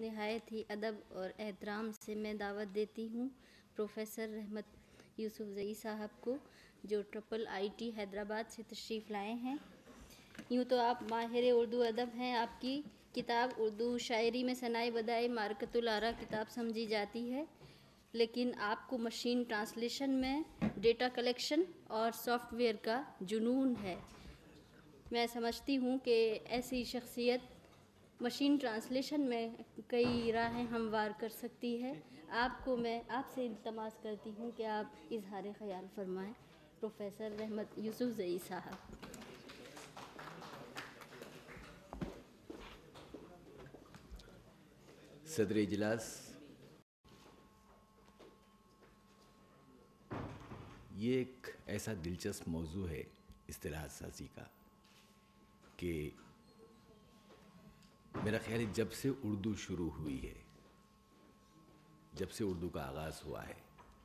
नहायत ही अदब और एहतराम से मैं दावत देती हूँ प्रोफेसर रहमत यूसुफ जई साहब को जो ट्रिपल आईटी हैदराबाद से तशरीफ़ लाए हैं यूँ तो आप माहिर उर्दू अदब हैं आपकी किताब उर्दू शायरी में सनाए बदाई मारकतुलारा किताब समझी जाती है लेकिन आपको मशीन ट्रांसलेशन में डेटा कलेक्शन और सॉफ्टवेयर का जुनून है मैं समझती हूँ कि ऐसी शख्सियत मशीन ट्रांसलेशन में कई राहें हमवार कर सकती है आपको मैं आपसे इल्तमास करती हूँ कि आप इजहार ख्याल फ़रमाएं प्रोफेसर रहमत यूसुफ जई साहब सदर इजलास ये एक ऐसा दिलचस्प मौजू है तरह साजी का कि मेरा ख्याल है जब से उर्दू शुरू हुई है जब से उर्दू का आगाज़ हुआ है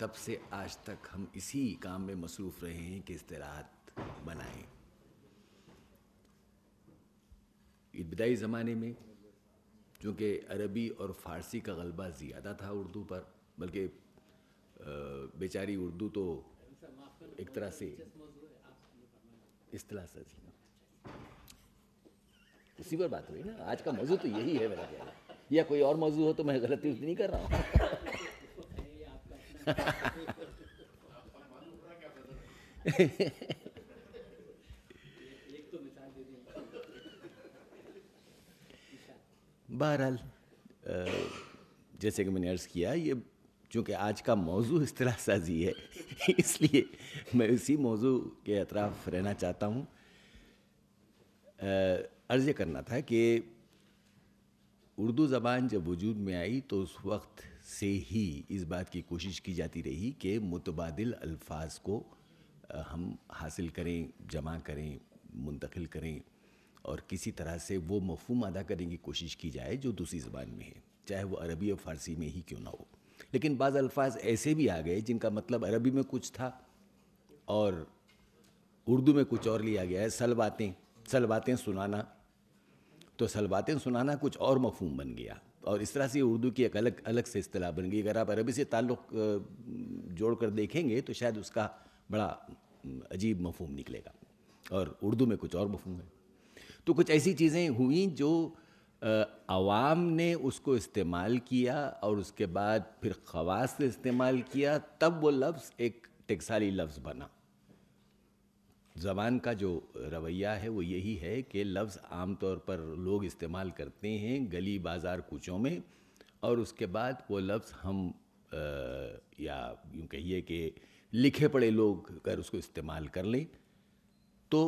तब से आज तक हम इसी काम में मसरूफ़ रहे हैं कि इसतरात बनाए इब्तदाई ज़माने में चूँकि अरबी और फ़ारसी का गलबा ज़्यादा था उर्दू पर बल्कि बेचारी उर्दू तो एक तरह से इस तरह से उसी पर बात हुई ना आज का मौजू तो यही है मेरा ख्याल या कोई और मौजू हो तो मैं गलती उलती नहीं कर रहा हूँ बहरहाल जैसे कि मैंने अर्ज़ किया ये चूँकि आज का मौजू असलाह साजी है इसलिए मैं उसी मौजू के अतराफ़ रहना चाहता हूँ अर्ज करना था कि उर्दू ज़बान जब वजूद में आई तो उस वक्त से ही इस बात की कोशिश की जाती रही कि मुतबादल अल्फाज को हम हासिल करें जमा करें मुंतकिल करें और किसी तरह से वो मफहम अदा करने की कोशिश की जाए जो दूसरी ज़बान में है चाहे वो अरबी और फ़ारसी में ही क्यों ना हो लेकिन बाज़ अल्फाज ऐसे भी आ गए जिनका मतलब अरबी में कुछ था और उर्दू में कुछ और लिया गया है सलवातें सलवातें सुनाना तो सलवातें सुनाना कुछ और मफहम बन गया और इस तरह से उर्दू की एक अलग अलग से अतलाह बन गई अगर आप अरबी से ताल्लुक़ जोड़ कर देखेंगे तो शायद उसका बड़ा अजीब मफहम निकलेगा और उर्दू में कुछ और मफहम है तो कुछ ऐसी चीज़ें हुई जो आवाम ने उसको इस्तेमाल किया और उसके बाद फिर खवास ने इस्तेमाल किया तब वो लफ्ज़ एक टेक्साली लफ्ज़ बना ज़बान का जो रवैया है वो यही है कि लफ्ज़ आम तौर पर लोग इस्तेमाल करते हैं गली बाज़ार कुचों में और उसके बाद वो लफ्ज़ हम आ, या यूँ कहिए कि लिखे पढ़े लोग अगर उसको इस्तेमाल कर लें तो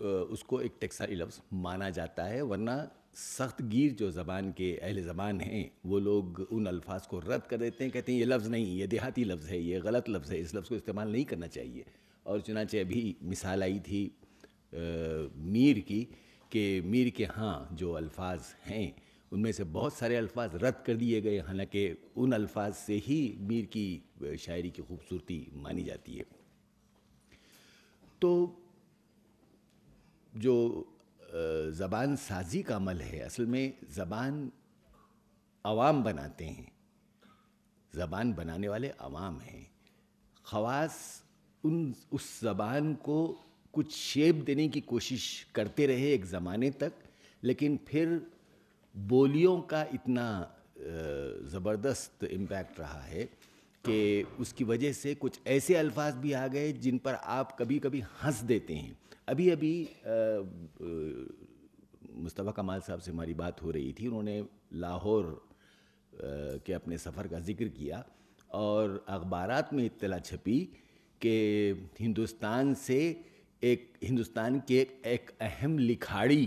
आ, उसको एक टैक्साई लफ्ज़ माना जाता है वरना सख्त गिर जो ज़बान के अहल ज़बान हैं वो लोग उन अल्फाज को रद्द कर देते हैं कहते हैं ये लफ्ज़ नहीं ये देहाती लफ्ज़ है ये गलत लफ्ज़ है इस लफ्ज़ को इस्तेमाल नहीं करना चाहिए और चुनाचे अभी मिसाल आई थी आ, मीर की कि मीर के हाँ जो अल्फाज हैं उनमें से बहुत सारे अल्फाज रद्द कर दिए गए हालांकि उन अल्फाज से ही मीर की शायरी की खूबसूरती मानी जाती है तो जो ज़बान साजी का अमल है असल में ज़बान आवाम बनाते हैं ज़बान बनाने वाले आवाम हैं खवास उन उस ज़बान को कुछ शेप देने की कोशिश करते रहे एक ज़माने तक लेकिन फिर बोलियों का इतना ज़बरदस्त इम्पैक्ट रहा है कि उसकी वजह से कुछ ऐसे अल्फाज भी आ गए जिन पर आप कभी कभी हंस देते हैं अभी अभी मुस्तफ़ा कमाल साहब से हमारी बात हो रही थी उन्होंने लाहौर के अपने सफ़र का जिक्र किया और अखबार में इतला छपी कि हिंदुस्तान से एक हिंदुस्तान के एक, एक अहम लिखाड़ी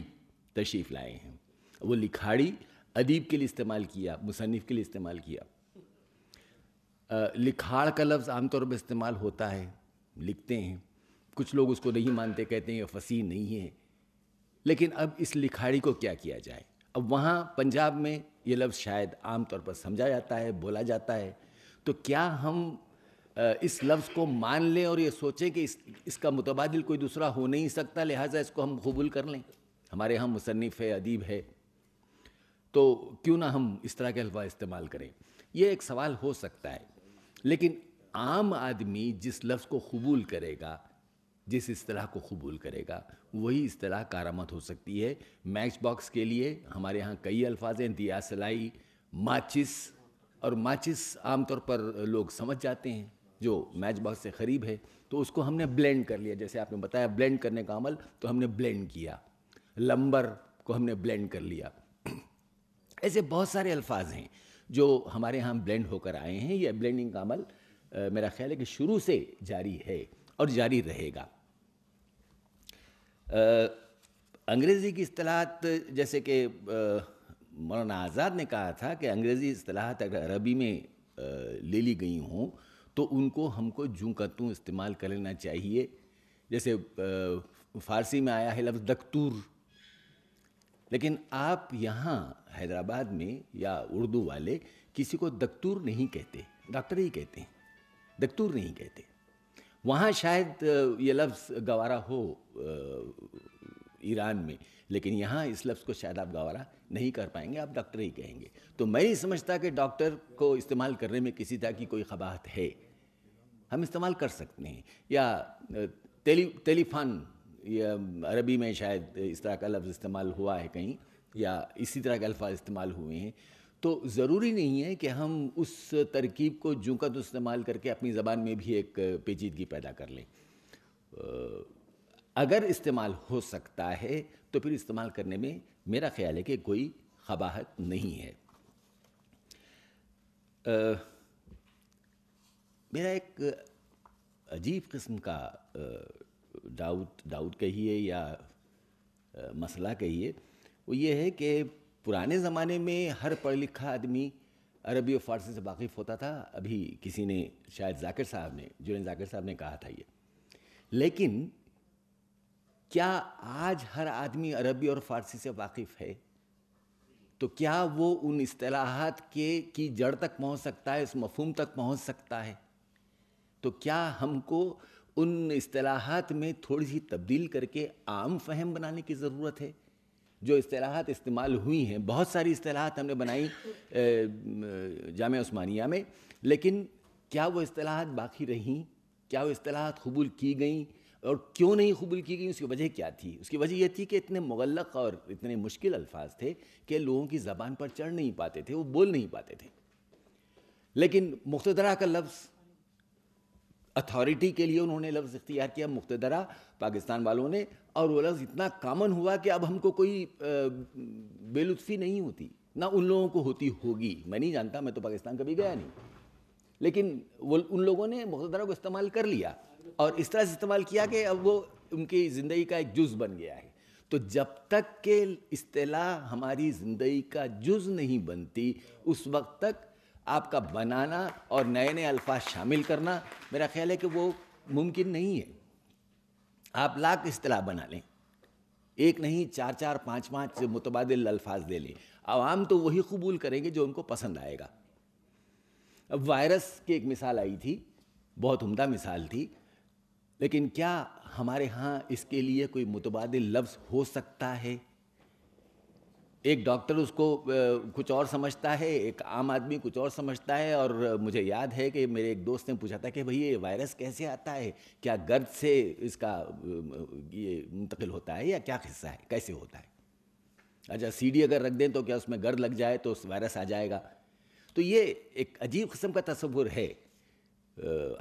तशरीफ़ लाए हैं वो लिखाड़ी अदीब के लिए इस्तेमाल किया मुसनफ़ के लिए इस्तेमाल किया लिखाड़ का लफ्ज़ आमतौर पर इस्तेमाल होता है लिखते हैं कुछ लोग उसको नहीं मानते कहते हैं फसी नहीं है लेकिन अब इस लिखाड़ी को क्या किया जाए अब वहाँ पंजाब में ये लफ्ज़ शायद आम तौर पर समझा जाता है बोला जाता है तो क्या हम इस लफ्ज़ को मान लें और ये सोचें कि इस इसका मुतबादल कोई दूसरा हो नहीं सकता लिहाजा इसको हम कबूल कर लें हमारे यहाँ मुसनफ़ है अदीब है तो क्यों ना हम इस तरह के अल्फा इस्तेमाल करें ये एक सवाल हो सकता है लेकिन आम आदमी जिस लफ्ज़ को कबूल करेगा जिस तरह को कबूल करेगा वही असलाह कारामद हो सकती है मैच बॉक्स के लिए हमारे यहाँ कई अल्फाज हैं सलाई माचिस और माचिस आमतौर पर लोग समझ जाते हैं जो मैच बॉक्स से करीब है तो उसको हमने ब्लेंड कर लिया जैसे आपने बताया ब्लेंड करने का अमल तो हमने ब्लेंड किया लंबर को हमने ब्लेंड कर लिया ऐसे बहुत सारे अल्फाज हैं जो हमारे यहाँ ब्लेंड होकर आए हैं यह ब्लेंडिंग का अमल मेरा ख्याल है कि शुरू से जारी है और जारी रहेगा अंग्रेज़ी की असलाहत जैसे कि मौलाना आज़ाद ने कहा था कि अंग्रेज़ी असलाहत अगर अरबी में ले ली गई हों तो उनको हमको जूँ का तू इस्तेमाल कर लेना चाहिए जैसे फ़ारसी में आया है लफ्ज़ दकतूर लेकिन आप यहाँ हैदराबाद में या उर्दू वाले किसी को दकतूर नहीं कहते डॉक्टर ही कहते हैं दकतूर नहीं कहते वहाँ शायद ये लफ्ज़ गवारा हो ईरान में लेकिन यहाँ इस लफ्ज़ को शायद आप गवारा नहीं कर पाएंगे आप डॉक्टर ही कहेंगे तो मैं ही समझता कि डॉक्टर को इस्तेमाल करने में किसी तरह की कोई खबाहत है हम इस्तेमाल कर सकते हैं या टेली टेलीफान या अरबी में शायद इस तरह का लफ्ज़ इस्तेमाल हुआ है कहीं या इसी तरह के अल्फाज इस्तेमाल हुए हैं तो ज़रूरी नहीं है कि हम उस तरकीब को जू का तो इस्तेमाल करके अपनी ज़बान में भी एक पेचीदगी पैदा कर लें अगर इस्तेमाल हो सकता है तो फिर इस्तेमाल करने में मेरा ख्याल है कि कोई खबाहत नहीं है आ, मेरा एक अजीब किस्म का डाउट डाउट कहिए या मसला कहिए वो ये है कि पुराने ज़माने में हर पढ़ लिखा आदमी अरबी और फ़ारसी से वाकिफ़ होता था अभी किसी ने शायद जाकिर साहब ने जुनेद जाकिर साहब ने कहा था ये लेकिन क्या आज हर आदमी अरबी और फ़ारसी से वाकिफ़ है तो क्या वो उन असलाहत के की जड़ तक पहुंच सकता है उस मफहम तक पहुंच सकता है तो क्या हमको उन असलाहत में थोड़ी सी तब्दील करके आम फहम बनाने की ज़रूरत है जो असलाहत इस्तेमाल हुई हैं बहुत सारी असलाहत हमने बनाई जाम ओस्मानिया में लेकिन क्या वो असलाहत बाकी रहीं क्या वो असलाहत कबूल की गई और क्यों नहीं कबूल की गई उसकी वजह क्या थी उसकी वजह यह थी कि इतने मुगलक और इतने मुश्किल अल्फाज थे कि लोगों की ज़बान पर चढ़ नहीं पाते थे वो बोल नहीं पाते थे लेकिन मुख्तरा का लफ्ज़ अथॉरिटी के लिए उन्होंने लफ्ज़ इख्तियार किया मुख्तरा पाकिस्तान वालों ने और वो लफ्ज़ इतना कामन हुआ कि अब हमको कोई बेलुत्फ़ी नहीं होती ना उन लोगों को होती होगी मैं नहीं जानता मैं तो पाकिस्तान कभी गया नहीं लेकिन वो उन लोगों ने मुख्तरा को इस्तेमाल कर लिया और इस तरह से इस्तेमाल किया कि अब वो उनकी ज़िंदगी का एक जुज़ बन गया है तो जब तक के अतलाह हमारी ज़िंदगी का जुज़ नहीं बनती उस वक्त तक आपका बनाना और नए नए अल्फाज शामिल करना मेरा ख्याल है कि वो मुमकिन नहीं है आप लाख असलाह बना लें एक नहीं चार चार पाँच पाँच मुतबाद अल्फाज दे लें आवाम तो वही कबूल करेंगे जो उनको पसंद आएगा अब वायरस की एक मिसाल आई थी बहुत उमदा मिसाल थी लेकिन क्या हमारे यहाँ इसके लिए कोई मुतबाद लफ्ज़ हो सकता है एक डॉक्टर उसको कुछ और समझता है एक आम आदमी कुछ और समझता है और मुझे याद है कि मेरे एक दोस्त ने पूछा था कि भई ये वायरस कैसे आता है क्या गर्द से इसका ये मुंतकिल होता है या क्या हिस्सा है कैसे होता है अच्छा सीडी अगर रख दें तो क्या उसमें गर्द लग जाए तो वायरस आ जाएगा तो ये एक अजीब किस्म का तस्वुर है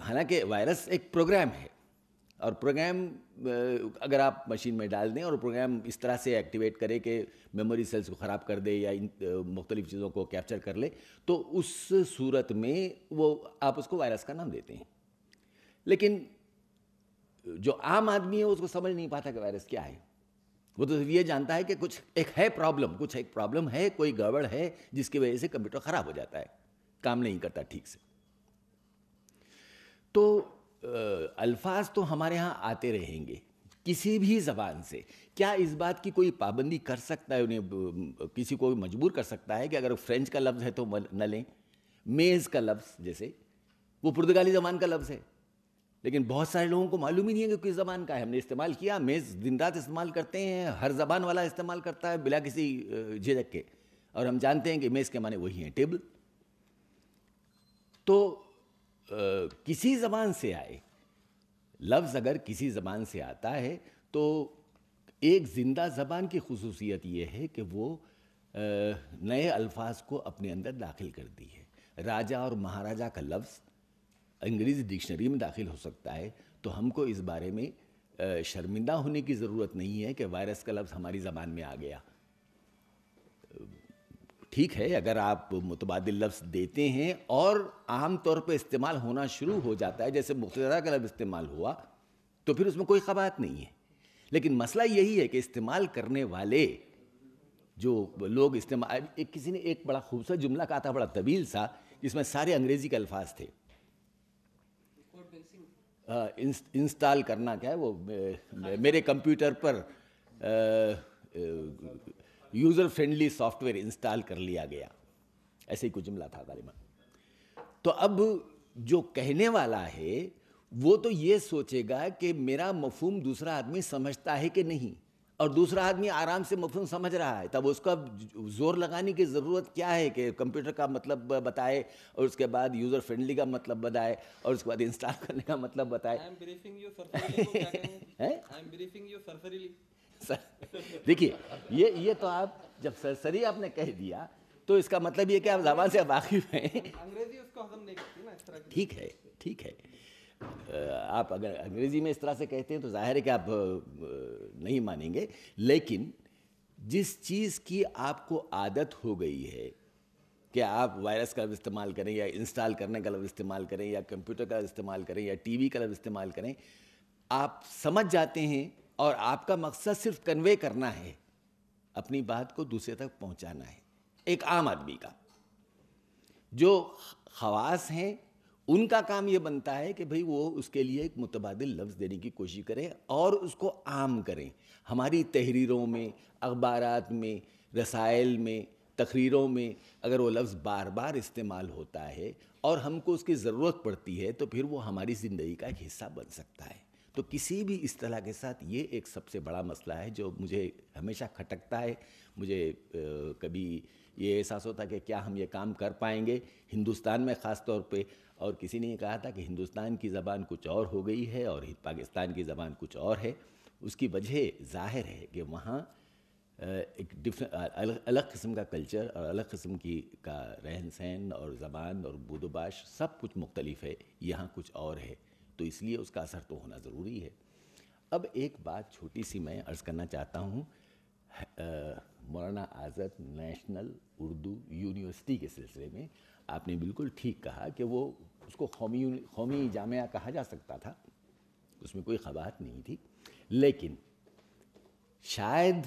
हालांकि वायरस एक प्रोग्राम है और प्रोग्राम अगर आप मशीन में डाल दें और प्रोग्राम इस तरह से एक्टिवेट करें कि मेमोरी सेल्स को ख़राब कर दे या इन मुख्तलिफ चीज़ों को कैप्चर कर ले तो उस सूरत में वो आप उसको वायरस का नाम देते हैं लेकिन जो आम आदमी है उसको समझ नहीं पाता कि वायरस क्या है वो तो ये जानता है कि कुछ एक है प्रॉब्लम कुछ एक प्रॉब्लम है कोई गड़बड़ है जिसकी वजह से कंप्यूटर ख़राब हो जाता है काम नहीं करता ठीक से तो अल्फाज तो हमारे यहाँ आते रहेंगे किसी भी ज़बान से क्या इस बात की कोई पाबंदी कर सकता है उन्हें किसी को मजबूर कर सकता है कि अगर फ्रेंच का लफ्ज़ है तो न लें मेज़ का लफ्ज़ जैसे वो पुर्तगाली ज़बान का लफ्ज़ है लेकिन बहुत सारे लोगों को मालूम ही नहीं है कि किस ज़बान का है हमने इस्तेमाल किया मेज़ दिन रात इस्तेमाल करते हैं हर ज़बान वाला इस्तेमाल करता है बिला किसी झिझक के और हम जानते हैं कि मेज़ के माने वही हैं टेबल तो किसी ज़बान से आए लफ्ज़ अगर किसी ज़बान से आता है तो एक ज़िंदा ज़बान की खसूसियत यह है कि वो नए अल्फाज को अपने अंदर दाखिल करती है राजा और महाराजा का लफ्ज़ अंग्रेज़ी डिक्शनरी में दाखिल हो सकता है तो हमको इस बारे में शर्मिंदा होने की ज़रूरत नहीं है कि वायरस का लफ्ज़ हमारी ज़बान में आ गया ठीक है अगर आप मुतबाद लफ्ज़ देते हैं और आम तौर पर इस्तेमाल होना शुरू हो जाता है जैसे मुख्तरा का लफ्ज़ इस्तेमाल हुआ तो फिर उसमें कोई खबात नहीं है लेकिन मसला यही है कि इस्तेमाल करने वाले जो लोग इस्तेमाल एक किसी ने एक बड़ा खूबसूरत जुमला कहा था बड़ा तवील सा जिसमें सारे अंग्रेज़ी के अल्फाज थे इंस्टॉल करना क्या है वो मेरे कंप्यूटर पर यूज़र फ्रेंडली सॉफ्टवेयर इंस्टॉल कर लिया गया ऐसे ही कुछ जुमला था गालिबा तो अब जो कहने वाला है वो तो ये सोचेगा कि मेरा मफहम दूसरा आदमी समझता है कि नहीं और दूसरा आदमी आराम से मफहम समझ रहा है तब उसको अब जोर लगाने की ज़रूरत क्या है कि कंप्यूटर का मतलब बताए और उसके बाद यूज़र फ्रेंडली का मतलब बताए और उसके बाद इंस्टॉल करने का मतलब बताए देखिए ये ये तो आप जब सरसरी आपने कह दिया तो इसका मतलब ये कि आप जबान से वाकिफ हैं अंग्रेजी उसको हजम नहीं करती ना इस तरह ठीक है ठीक है आप अगर अंग्रेजी में इस तरह से कहते हैं तो जाहिर है कि आप नहीं मानेंगे लेकिन जिस चीज़ की आपको आदत हो गई है कि आप वायरस का इस्तेमाल करें या इंस्टॉल करने का इस्तेमाल करें या कंप्यूटर का इस्तेमाल करें या टीवी का इस्तेमाल करें आप समझ जाते हैं और आपका मकसद सिर्फ कन्वे करना है अपनी बात को दूसरे तक पहुंचाना है एक आम आदमी का जो खवास हैं उनका काम ये बनता है कि भाई वो उसके लिए एक मुतबाद लफ्ज़ देने की कोशिश करें और उसको आम करें हमारी तहरीरों में अखबार में रसायल में तकरीरों में अगर वो लफ्ज़ बार बार इस्तेमाल होता है और हमको उसकी ज़रूरत पड़ती है तो फिर वो हमारी ज़िंदगी का एक हिस्सा बन सकता है तो किसी भी इस तरह के साथ ये एक सबसे बड़ा मसला है जो मुझे हमेशा खटकता है मुझे कभी ये एहसास होता है कि क्या हम ये काम कर पाएंगे हिंदुस्तान में ख़ास तौर पे और किसी ने कहा था कि हिंदुस्तान की ज़बान कुछ और हो गई है और पाकिस्तान की ज़बान कुछ और है उसकी वजह जाहिर है कि वहाँ एक डिफरेंट अलग अलग किस्म का कल्चर और अलग किस्म की का रहन सहन और ज़बान और बुदोबाश सब कुछ मुख्तलिफ है यहाँ कुछ और है तो इसलिए उसका असर तो होना ज़रूरी है अब एक बात छोटी सी मैं अर्ज़ करना चाहता हूँ मौलाना आज़ाद नेशनल उर्दू यूनिवर्सिटी के सिलसिले में आपने बिल्कुल ठीक कहा कि वो उसको कौमी कौमी जामिया कहा जा सकता था उसमें कोई खबात नहीं थी लेकिन शायद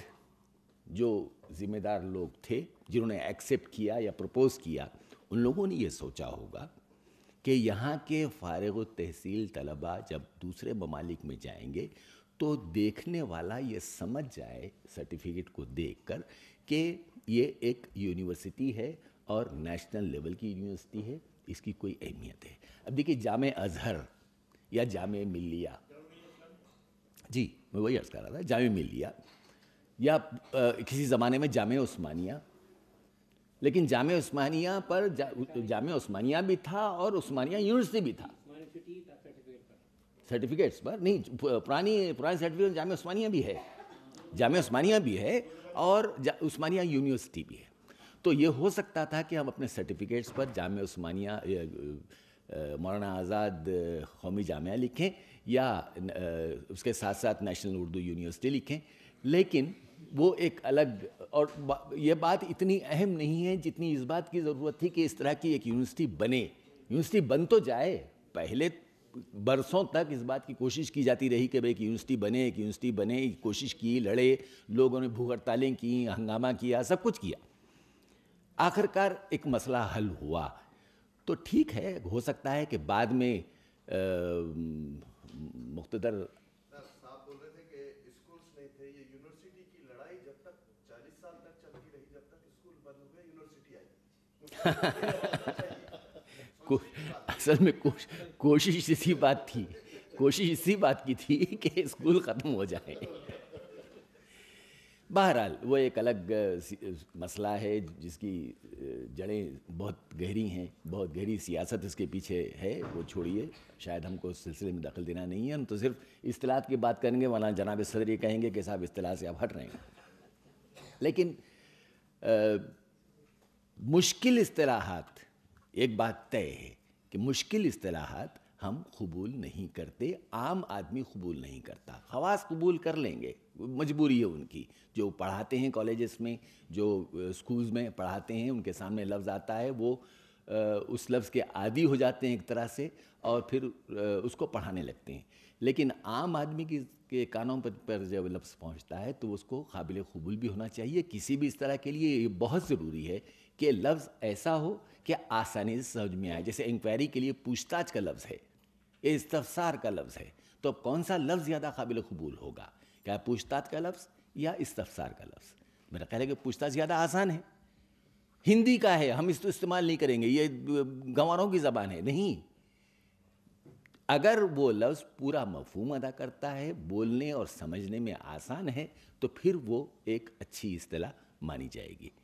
जो ज़िम्मेदार लोग थे जिन्होंने एक्सेप्ट किया या प्रपोज़ किया उन लोगों ने ये सोचा होगा कि यहाँ के फ़ारग तहसील तलबा जब दूसरे ममालिक में जाएंगे तो देखने वाला ये समझ जाए सर्टिफिकेट को देख कर कि ये एक यूनिवर्सिटी है और नेशनल लेवल की यूनिवर्सिटी है इसकी कोई अहमियत है अब देखिए जाम अजहर या जाम मिलिया जी मैं वही अर्ज़ कर रहा था जाम मिलिया या किसी ज़माने में जाम उस्मानिया लेकिन जाम उस्मानिया पर जा, जाम उस्मानिया भी था और उस्मानिया यूनिवर्सिटी भी था सर्टिफिकेट्स पर नहीं पुरानी पुराने सर्टिफिकेट जाम उस्मानिया भी है जाम उस्मानिया भी है और उस्मानिया यूनिवर्सिटी भी है तो ये हो सकता था कि हम अपने सर्टिफिकेट्स पर जाम उस्मानिया मौलाना आज़ाद कौमी जामिया लिखें या उसके साथ साथ नेशनल उर्दू यूनिवर्सिटी लिखें लेकिन वो एक अलग और ये बात इतनी अहम नहीं है जितनी इस बात की ज़रूरत थी कि इस तरह की एक यूनिवर्सिटी बने यूनिवर्सिटी बन तो जाए पहले बरसों तक इस बात की कोशिश की जाती रही कि भाई एक यूनिवर्सिटी बने एक यूनिवर्सिटी बने कोशिश की लड़े लोगों ने भूख हड़तालें की हंगामा किया सब कुछ किया आखिरकार एक मसला हल हुआ तो ठीक है हो सकता है कि बाद में मुख्तर असल में कोश, कोशिश इसी बात थी कोशिश इसी बात की थी कि स्कूल ख़त्म हो जाए बहरहाल वो एक अलग मसला है जिसकी जड़ें बहुत गहरी हैं बहुत गहरी सियासत इसके पीछे है वो छोड़िए शायद हमको उस सिलसिले में दखल देना नहीं है हम तो सिर्फ इतलात की बात करेंगे वरना जनाब सदर ये कहेंगे कि साहब इतलात से आप हट रहे हैं लेकिन आ, मुश्किल असलाहत एक बात तय है कि मुश्किल असलाहत हम कबूल नहीं करते आम आदमी कबूल नहीं करता खवास कबूल कर लेंगे मजबूरी है उनकी जो पढ़ाते हैं कॉलेजेस में जो स्कूल्स में पढ़ाते हैं उनके सामने लफ्ज़ आता है वो उस लफ्ज़ के आदि हो जाते हैं एक तरह से और फिर उसको पढ़ाने लगते हैं लेकिन आम आदमी की के कानों पर, पर जब लफ्ज़ पहुंचता है तो उसको काबिल कबूल भी होना चाहिए किसी भी इस तरह के लिए ये बहुत ज़रूरी है कि लफ्ज़ ऐसा हो कि आसानी से समझ में आए जैसे इंक्वायरी के लिए पूछताछ का लफ्ज़ है ये इस्तफसार का लफ्ज़ है तो अब कौन सा लफ्ज़ ज़्यादा काबिल कबूल होगा क्या पूछताछ का लफ्ज़ या इस्तफसार का लफ्ज़ मेरा ख्याल है कि पूछताछ ज़्यादा आसान है हिंदी का है हम इसको इस्तेमाल नहीं करेंगे ये गंवारों की ज़बान है नहीं अगर वो लफ्ज़ पूरा मफहम अदा करता है बोलने और समझने में आसान है तो फिर वो एक अच्छी असलाह मानी जाएगी